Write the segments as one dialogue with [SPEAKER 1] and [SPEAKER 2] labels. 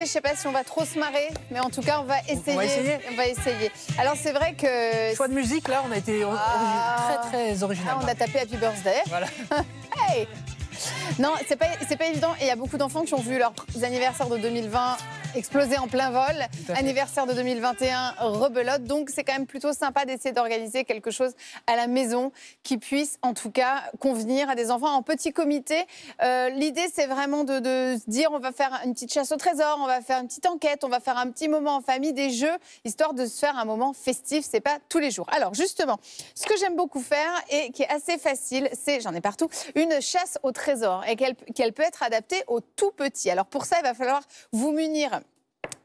[SPEAKER 1] Je ne sais pas si on va trop se marrer, mais en tout cas, on va essayer. On va essayer. Alors, c'est vrai que. Choix de musique, là, on a été ah. très, très original. Ah, on a tapé Happy Birthday. Voilà. hey non, c'est pas, pas évident. il y a beaucoup d'enfants qui ont vu leurs anniversaires de 2020 explosé en plein vol. Anniversaire de 2021, rebelote. Donc c'est quand même plutôt sympa d'essayer d'organiser quelque chose à la maison qui puisse en tout cas convenir à des enfants en petit comité. Euh, l'idée c'est vraiment de, se dire on va faire une petite chasse au trésor, on va faire une petite enquête, on va faire un petit moment en famille, des jeux, histoire de se faire un moment festif. C'est pas tous les jours. Alors justement, ce que j'aime beaucoup faire et qui est assez facile, c'est, j'en ai partout, une chasse au trésor et qu'elle peut être adaptée aux tout petits. Alors pour ça, il va falloir vous munir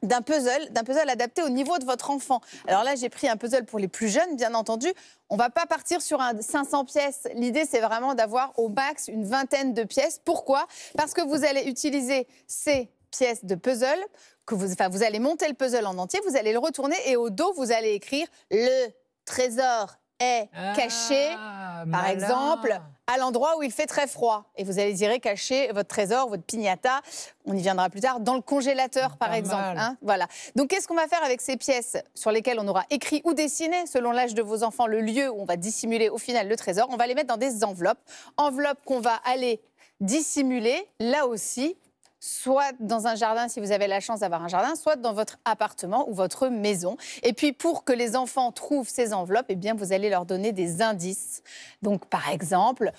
[SPEAKER 1] d'un puzzle, d'un puzzle adapté au niveau de votre enfant. Alors là, j'ai pris un puzzle pour les plus jeunes, bien entendu. On ne va pas partir sur un 500 pièces. L'idée, c'est vraiment d'avoir au max une vingtaine de pièces. Pourquoi Parce que vous allez utiliser ces pièces de puzzle, que vous, allez monter le puzzle en entier, vous allez le retourner et au dos, vous allez écrire le trésor est caché, ah, par exemple, à l'endroit où il fait très froid. Et vous allez dire cacher votre trésor, votre piñata. on y viendra plus tard, dans le congélateur par exemple. Hein, voilà. Donc qu'est-ce qu'on va faire avec ces pièces sur lesquelles on aura écrit ou dessiné, selon l'âge de vos enfants, le lieu où on va dissimuler au final le trésor On va les mettre dans des enveloppes. Enveloppes qu'on va aller dissimuler, là aussi, soit dans un jardin si vous avez la chance d'avoir un jardin, soit dans votre appartement ou votre maison. Et puis pour que les enfants trouvent ces enveloppes, eh bien vous allez leur donner des indices. Donc par exemple,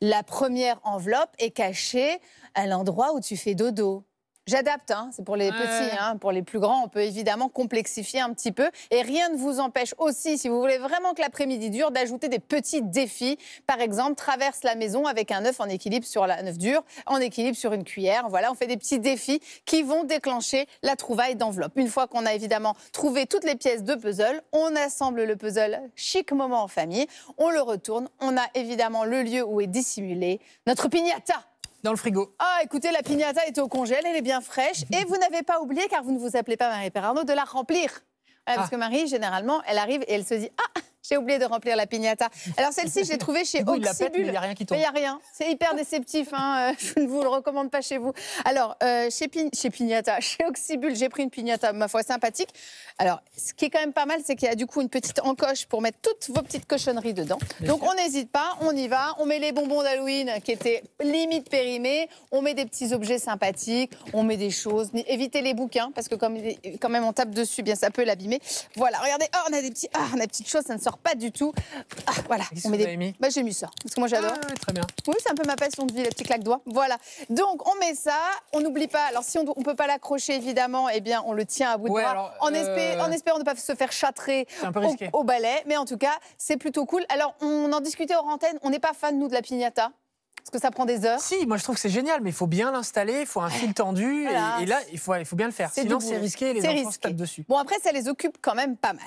[SPEAKER 1] la première enveloppe est cachée à l'endroit où tu fais dodo. J'adapte, hein, c'est pour les petits, hein, pour les plus grands, on peut évidemment complexifier un petit peu. Et rien ne vous empêche aussi, si vous voulez vraiment que l'après-midi dure, d'ajouter des petits défis. Par exemple, traverse la maison avec un œuf en équilibre sur la œuf dure, en équilibre sur une cuillère. Voilà, on fait des petits défis qui vont déclencher la trouvaille d'enveloppe. Une fois qu'on a évidemment trouvé toutes les pièces de puzzle, on assemble le puzzle chic moment en famille, on le retourne, on a évidemment le lieu où est dissimulé notre piñata dans le frigo. Ah, écoutez, la piñata est au congélateur, elle est bien fraîche. Et vous n'avez pas oublié, car vous ne vous appelez pas Marie Perrano, de la remplir. Parce ah. que Marie, généralement, elle arrive et elle se dit Ah, j'ai oublié de remplir la piñata. Alors celle-ci, je l'ai trouvée chez Oxybul. Il n'y a rien qui tombe. Il n'y a rien. C'est hyper déceptif. Hein, euh, je ne vous le recommande pas chez vous. Alors, euh, chez, Pin... chez Pignata, chez Oxybul, j'ai pris une piñata, ma foi, sympathique. Alors, ce qui est quand même pas mal, c'est qu'il y a du coup une petite encoche pour mettre toutes vos petites cochonneries dedans. Donc, on n'hésite pas, on y va. On met les bonbons d'Halloween qui étaient limite périmés. On met des petits objets sympathiques. On met des choses. Évitez les bouquins parce que comme quand même on tape dessus, bien ça peut l'abîmer. Voilà, regardez. Oh, on a des petits, ah, on a des petites choses, ça ne sort pas du tout. Ah, voilà. On met bah, J'ai mis ça, parce que moi j'adore. Ah, très bien. Oui, c'est un peu ma passion de vie, la petite claque doigt. Voilà. Donc on met ça, on n'oublie pas. Alors si on ne peut pas l'accrocher, évidemment, eh bien on le tient à bout de bras, euh, en, espérant ne pas se faire châtrer au... balai. Mais en tout cas, c'est plutôt cool. Alors on en discutait hors antenne, on n'est pas fan, nous, de la piñata parce que ça prend des heures. Si, moi je trouve que c'est génial, mais il faut bien l'installer, il faut un fil tendu, et, là, il faut, il faut bien le faire. Sinon, c'est risqué, les enfants se tapent dessus. Bon, après, ça les occupe quand même pas mal.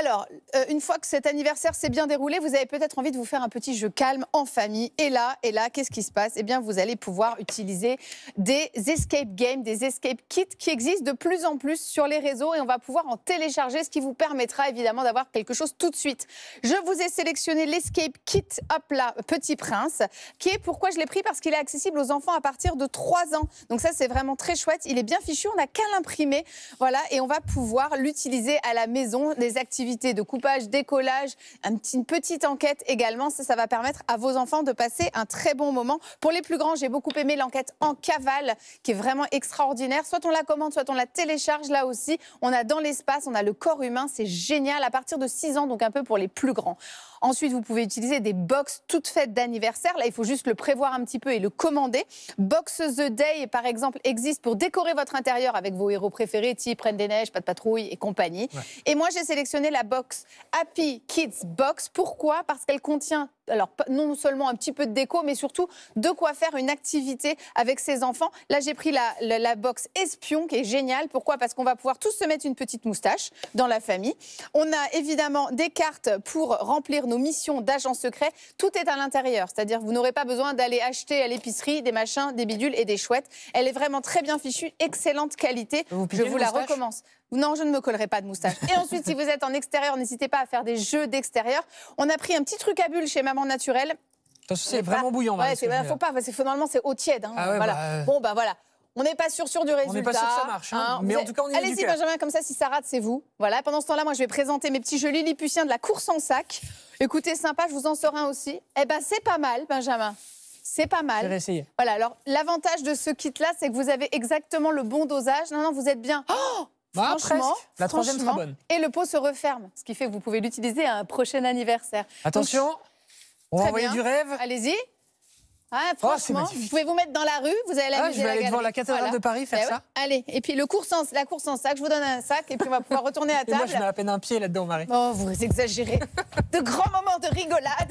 [SPEAKER 1] Alors, euh, une fois que cet anniversaire s'est bien déroulé, vous avez peut-être envie de vous faire un petit jeu calme en famille. Et là, et là, qu'est-ce qui se passe Eh bien, vous allez pouvoir utiliser des escape games, des escape kits qui existent de plus en plus sur les réseaux, et on va pouvoir en télécharger, ce qui vous permettra évidemment d'avoir quelque chose tout de suite. Je vous ai sélectionné l'escape kit, hop là, Petit Prince, qui est pour pourquoi je l'ai pris Parce qu'il est accessible aux enfants à partir de 3 ans. Donc ça, c'est vraiment très chouette. Il est bien fichu, on n'a qu'à l'imprimer. Voilà, et on va pouvoir l'utiliser à la maison. Des activités de coupage, décollage, un petit, une petite enquête également. Ça, ça va permettre à vos enfants de passer un très bon moment. Pour les plus grands, j'ai beaucoup aimé l'enquête en cavale, qui est vraiment extraordinaire. Soit on la commande, soit on la télécharge là aussi. On a dans l'espace, on a le corps humain, c'est génial à partir de 6 ans, donc un peu pour les plus grands. Ensuite, vous pouvez utiliser des box toutes faites d'anniversaire. Là, il faut juste le prévoir un petit peu et le commander. Box the Day, par exemple, existe pour décorer votre intérieur avec vos héros préférés, type Reine des Neiges, Pas de Patrouille et compagnie. Et moi, j'ai sélectionné la box Happy Kids Box. Pourquoi Parce qu'elle contient alors non seulement un petit peu de déco, mais surtout de quoi faire une activité avec ses enfants. Là, j'ai pris la, box espion qui est géniale. Pourquoi Parce qu'on va pouvoir tous se mettre une petite moustache dans la famille. On a évidemment des cartes pour remplir nos missions d'agents secrets. Tout est à l'intérieur, c'est-à-dire vous n'aurez pas besoin d'aller acheter à l'épicerie des machins, des bidules et des chouettes. Elle est vraiment très bien fichue, excellente qualité. Je vous la recommence. Non, je ne me collerai pas de moustache. Et ensuite, si vous êtes en extérieur, n'hésitez pas à faire des jeux d'extérieur. On a pris un petit truc à bulles chez ma naturel. C'est vraiment bouillant. faut pas, parce normalement c'est eau tiède. Hein. Ah voilà. Bah, bon, bah voilà. On n'est pas sûr, du résultat. On n'est pas sûr que ça marche. Hein. Hein. mais en tout cas, on est Allez-y, Benjamin, comme ça, si ça rate, c'est vous. Voilà. Pendant ce temps-là, moi, je vais présenter mes petits jolis lilliputiens de la course en sac. Écoutez, sympa, je vous en sors un aussi. Eh ben, c'est pas mal, Benjamin. C'est pas mal. Voilà. Alors, l'avantage de ce kit-là, c'est que vous avez exactement le bon dosage. Non, non, vous êtes bien. Oh bah, franchement, la troisième sera bonne. Et le pot se referme, ce qui fait que vous pouvez l'utiliser à un prochain anniversaire. Attention. On va envoyer du rêve Allez-y. Ah, oh, franchement, vous pouvez vous mettre dans la rue, vous allez ah, la Je vais aller devant la cathédrale de Paris faire eh ça. Allez, et puis la course en sac, je vous donne un sac et puis on va pouvoir retourner à table. Et moi, je mets à peine un pied là-dedans, Marie. Oh, vous exagérez. de grands moments de rigolade